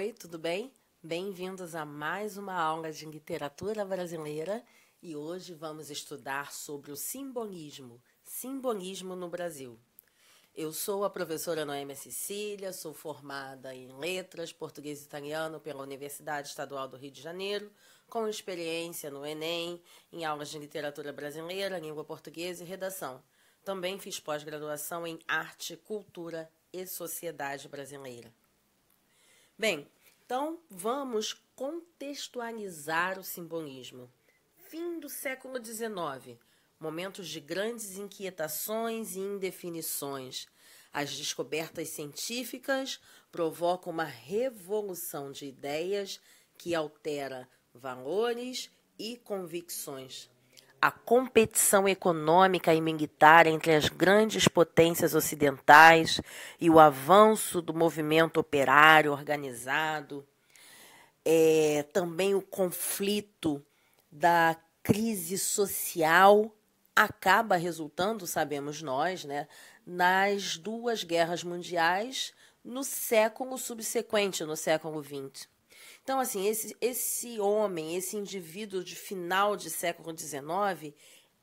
Oi, tudo bem? Bem-vindos a mais uma aula de literatura brasileira e hoje vamos estudar sobre o simbolismo, simbolismo no Brasil. Eu sou a professora Noemi Cecília, sou formada em Letras, Português e Italiano pela Universidade Estadual do Rio de Janeiro, com experiência no Enem, em aulas de literatura brasileira, língua portuguesa e redação. Também fiz pós-graduação em Arte, Cultura e Sociedade Brasileira. Bem, então vamos contextualizar o simbolismo. Fim do século XIX, momentos de grandes inquietações e indefinições. As descobertas científicas provocam uma revolução de ideias que altera valores e convicções a competição econômica e militar entre as grandes potências ocidentais e o avanço do movimento operário organizado, é, também o conflito da crise social acaba resultando, sabemos nós, né, nas duas guerras mundiais no século subsequente, no século XX. Então, assim, esse, esse homem, esse indivíduo de final de século XIX,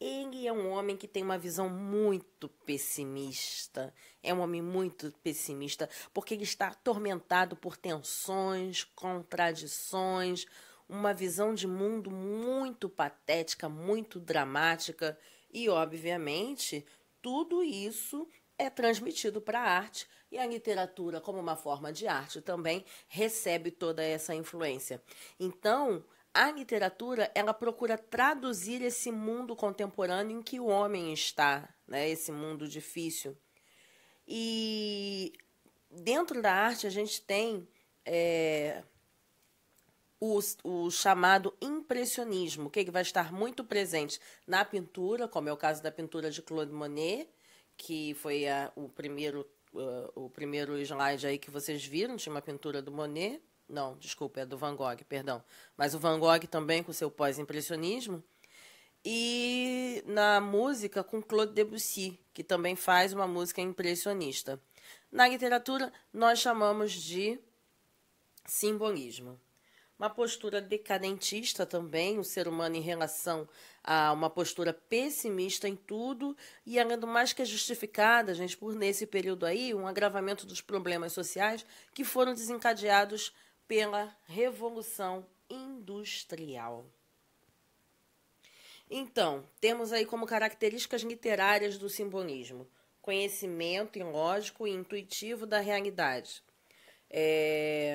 ele é um homem que tem uma visão muito pessimista. É um homem muito pessimista, porque ele está atormentado por tensões, contradições, uma visão de mundo muito patética, muito dramática. E, obviamente, tudo isso é transmitido para a arte e a literatura, como uma forma de arte, também recebe toda essa influência. Então, a literatura ela procura traduzir esse mundo contemporâneo em que o homem está, né? esse mundo difícil. E dentro da arte a gente tem é, o, o, chamado impressionismo, que, é que vai estar muito presente na pintura, como é o caso da pintura de Claude Monet, que foi a, o primeiro uh, o primeiro slide aí que vocês viram, tinha uma pintura do Monet, não, desculpa, é do Van Gogh, perdão. Mas o Van Gogh também com seu pós-impressionismo. E na música com Claude Debussy, que também faz uma música impressionista. Na literatura, nós chamamos de simbolismo uma postura decadentista também, o ser humano em relação a uma postura pessimista em tudo, e além do mais que é justificada, gente, por nesse período aí, um agravamento dos problemas sociais que foram desencadeados pela Revolução Industrial. Então, temos aí como características literárias do simbolismo: conhecimento lógico e intuitivo da realidade. É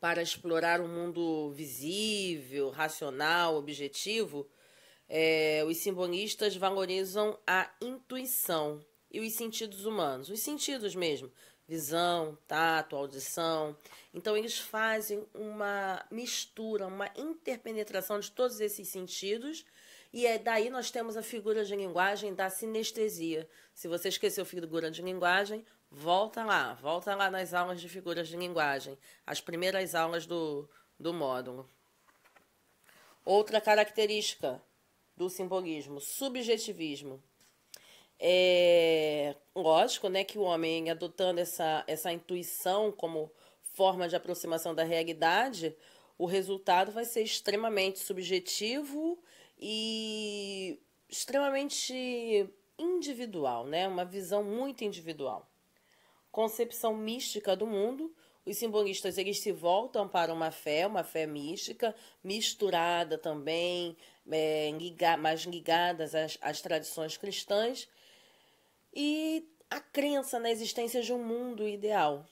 para explorar um mundo visível, racional, objetivo, é, os simbolistas valorizam a intuição e os sentidos humanos, os sentidos mesmo, visão, tato, audição. Então eles fazem uma mistura, uma interpenetração de todos esses sentidos. E é daí nós temos a figura de linguagem da sinestesia. Se você esqueceu figura de linguagem, Volta lá, volta lá nas aulas de figuras de linguagem, as primeiras aulas do, do módulo. Outra característica do simbolismo, subjetivismo. É lógico né, que o homem, adotando essa, essa intuição como forma de aproximação da realidade, o resultado vai ser extremamente subjetivo e extremamente individual, né? Uma visão muito individual concepção mística do mundo. Os simbolistas eles se voltam para uma fé, uma fé mística, misturada também, é, ligar, mais ligadas às, às tradições cristãs, e a crença na existência de um mundo ideal.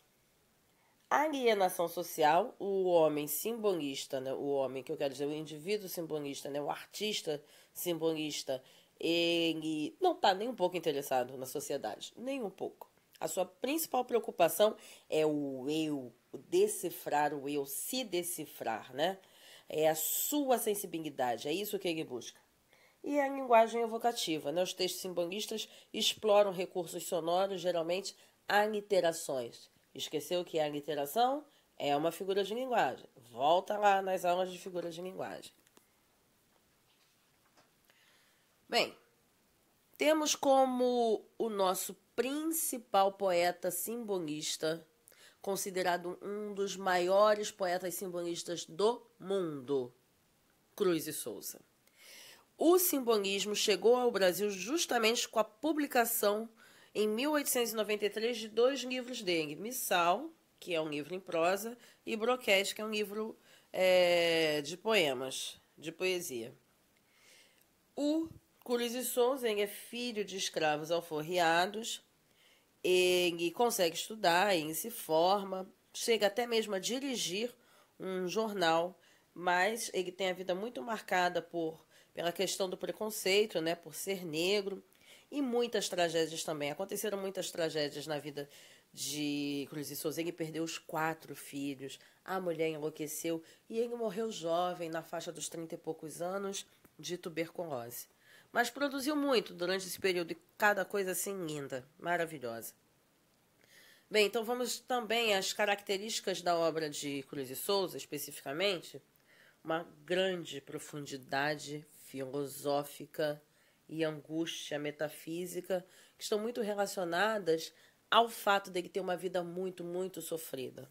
A alienação social, o homem simbolista, né, o homem que eu quero dizer, o indivíduo simbolista, né, o artista simbolista, ele não está nem um pouco interessado na sociedade, nem um pouco. A sua principal preocupação é o eu, o decifrar o eu, se decifrar, né? É a sua sensibilidade, é isso que ele busca. E a linguagem evocativa, né? Os textos simbolistas exploram recursos sonoros, geralmente aliterações. Esqueceu que é aliteração? É uma figura de linguagem. Volta lá nas aulas de figuras de linguagem. Bem, temos como o nosso principal poeta simbolista, considerado um dos maiores poetas simbolistas do mundo, Cruz e Souza. O simbolismo chegou ao Brasil justamente com a publicação em 1893 de dois livros dele, Missal, que é um livro em prosa, e Broquete, que é um livro é, de poemas, de poesia. O Cruz e Souza é filho de escravos alforriados ele consegue estudar, ele se forma, chega até mesmo a dirigir um jornal, mas ele tem a vida muito marcada por pela questão do preconceito, né, por ser negro, e muitas tragédias também. Aconteceram muitas tragédias na vida de Cruz e Souza. Ele perdeu os quatro filhos, a mulher enlouqueceu e ele morreu jovem, na faixa dos 30 e poucos anos, de tuberculose. Mas produziu muito durante esse período e cada coisa assim linda, maravilhosa. Bem, então vamos também às características da obra de Cruz e Souza, especificamente. Uma grande profundidade filosófica e angústia metafísica que estão muito relacionadas ao fato dele ter uma vida muito, muito sofrida.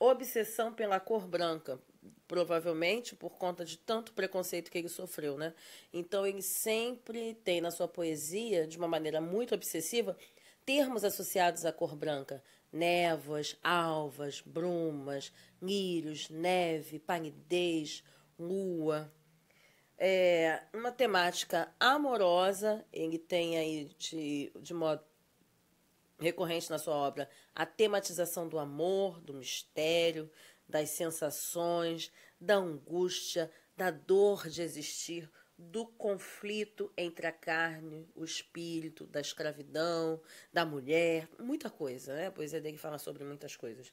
Obsessão pela cor branca, provavelmente por conta de tanto preconceito que ele sofreu, né? Então ele sempre tem na sua poesia, de uma maneira muito obsessiva, termos associados à cor branca: névoas, alvas, brumas, lírios, neve, palidez, lua. É uma temática amorosa, ele tem aí de, de modo recorrente na sua obra a tematização do amor, do mistério, das sensações, da angústia, da dor de existir, do conflito entre a carne, o espírito, da escravidão, da mulher, muita coisa, né? A poesia dele fala sobre muitas coisas.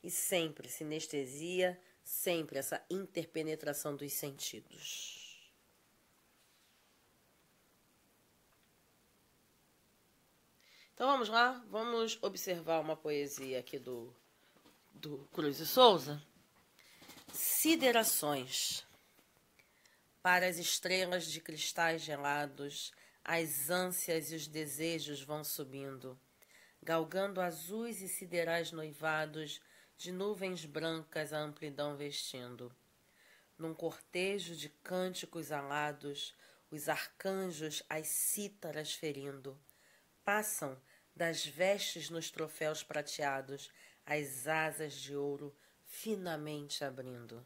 E sempre sinestesia, sempre essa interpenetração dos sentidos. Então vamos lá, vamos observar uma poesia aqui do do Cruz e Souza, Siderações para as estrelas de cristais gelados, as ânsias e os desejos vão subindo, galgando azuis e siderais noivados, de nuvens brancas a amplidão vestindo. Num cortejo de cânticos alados, os arcanjos as cítaras ferindo, passam das vestes nos troféus prateados, as asas de ouro finamente abrindo.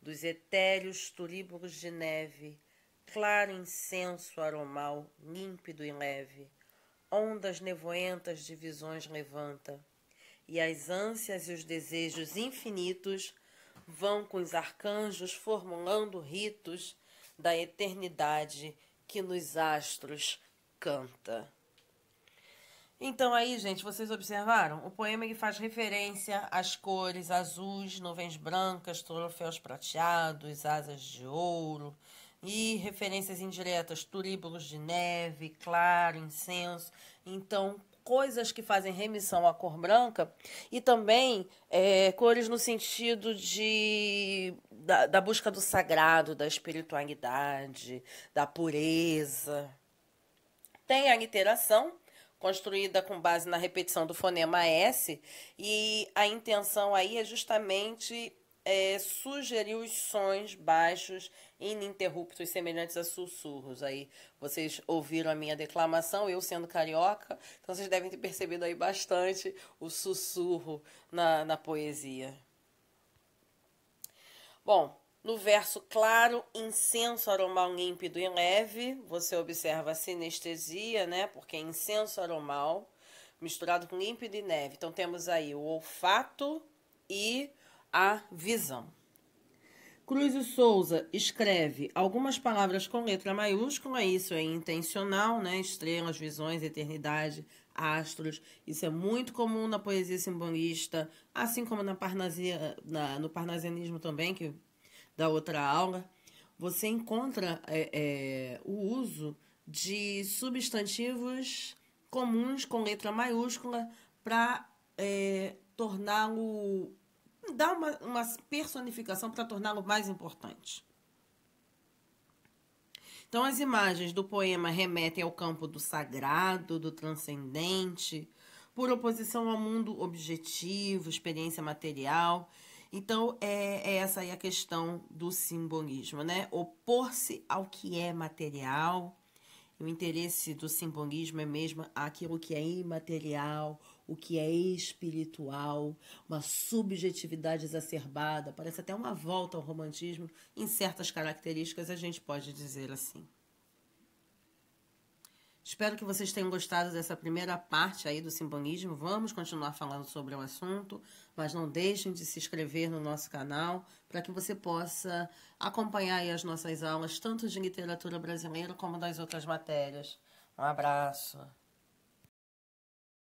Dos etéreos turíbulos de neve, claro incenso aromal, límpido e leve, ondas nevoentas de visões levanta, e as ânsias e os desejos infinitos vão com os arcanjos formulando ritos da eternidade que nos astros canta. Então aí, gente, vocês observaram? O poema ele faz referência às cores azuis, nuvens brancas, troféus prateados, asas de ouro e referências indiretas, turíbulos de neve, claro, incenso. Então, coisas que fazem remissão à cor branca e também é, cores no sentido de da, da busca do sagrado, da espiritualidade, da pureza. Tem a literação, construída com base na repetição do fonema S, e a intenção aí é justamente é, sugerir os sons baixos ininterruptos semelhantes a sussurros. Aí vocês ouviram a minha declamação, eu sendo carioca, então vocês devem ter percebido aí bastante o sussurro na, na poesia. Bom, no verso claro, incenso aromal límpido e leve, você observa a sinestesia, né? Porque é incenso aromal misturado com límpido e neve. Então temos aí o olfato e a visão. Cruz e Souza escreve algumas palavras com letra maiúscula, isso é intencional, né? Estrelas, visões, eternidade, astros. Isso é muito comum na poesia simbolista, assim como na parnasia, na, no parnasianismo também, que da outra aula, você encontra é, é, o uso de substantivos comuns com letra maiúscula para é, torná-lo dar uma, uma personificação para torná-lo mais importante. Então as imagens do poema remetem ao campo do sagrado, do transcendente, por oposição ao mundo objetivo, experiência material, então, é, é essa aí a questão do simbolismo, né? Opor-se ao que é material. O interesse do simbolismo é mesmo aquilo que é imaterial, o que é espiritual, uma subjetividade exacerbada. Parece até uma volta ao romantismo. Em certas características, a gente pode dizer assim. Espero que vocês tenham gostado dessa primeira parte aí do simbolismo. Vamos continuar falando sobre o assunto, mas não deixem de se inscrever no nosso canal para que você possa acompanhar as nossas aulas, tanto de literatura brasileira como das outras matérias. Um abraço.